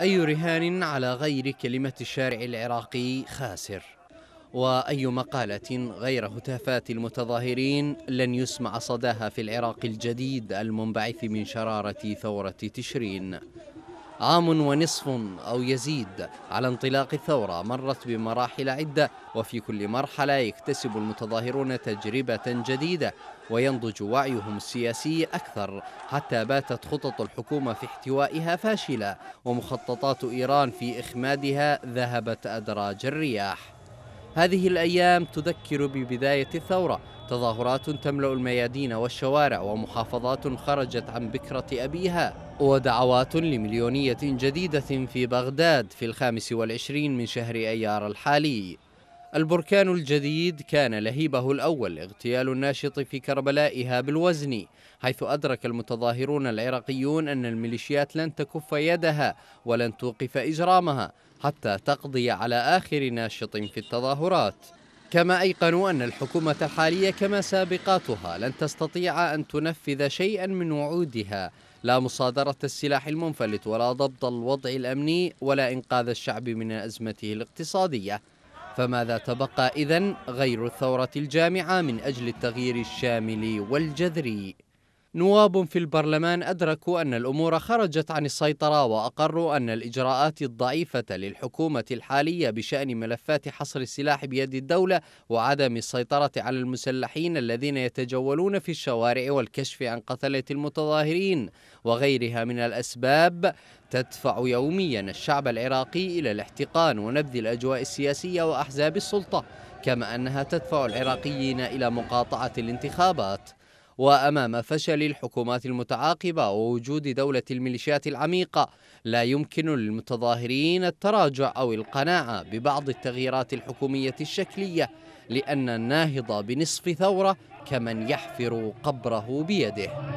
أي رهان على غير كلمة الشارع العراقي خاسر وأي مقالة غير هتافات المتظاهرين لن يسمع صداها في العراق الجديد المنبعث من شرارة ثورة تشرين عام ونصف أو يزيد على انطلاق الثورة مرت بمراحل عدة وفي كل مرحلة يكتسب المتظاهرون تجربة جديدة وينضج وعيهم السياسي أكثر حتى باتت خطط الحكومة في احتوائها فاشلة ومخططات إيران في إخمادها ذهبت أدراج الرياح هذه الأيام تذكر ببداية الثورة تظاهرات تملأ الميادين والشوارع ومحافظات خرجت عن بكرة أبيها ودعوات لمليونية جديدة في بغداد في الخامس والعشرين من شهر أيار الحالي البركان الجديد كان لهيبه الأول اغتيال الناشط في كربلاء إيهاب الوزني حيث أدرك المتظاهرون العراقيون أن الميليشيات لن تكف يدها ولن توقف إجرامها حتى تقضي على آخر ناشط في التظاهرات كما أيقنوا أن الحكومة الحالية كما سابقاتها لن تستطيع أن تنفذ شيئا من وعودها لا مصادرة السلاح المنفلت ولا ضبط الوضع الأمني ولا إنقاذ الشعب من أزمته الاقتصادية فماذا تبقى إذن غير الثورة الجامعة من أجل التغيير الشامل والجذري؟ نواب في البرلمان أدركوا أن الأمور خرجت عن السيطرة وأقروا أن الإجراءات الضعيفة للحكومة الحالية بشأن ملفات حصر السلاح بيد الدولة وعدم السيطرة على المسلحين الذين يتجولون في الشوارع والكشف عن قتلة المتظاهرين وغيرها من الأسباب تدفع يوميا الشعب العراقي إلى الاحتقان ونبذ الأجواء السياسية وأحزاب السلطة كما أنها تدفع العراقيين إلى مقاطعة الانتخابات وأمام فشل الحكومات المتعاقبة ووجود دولة الميليشيات العميقة لا يمكن للمتظاهرين التراجع أو القناعة ببعض التغييرات الحكومية الشكلية لأن الناهض بنصف ثورة كمن يحفر قبره بيده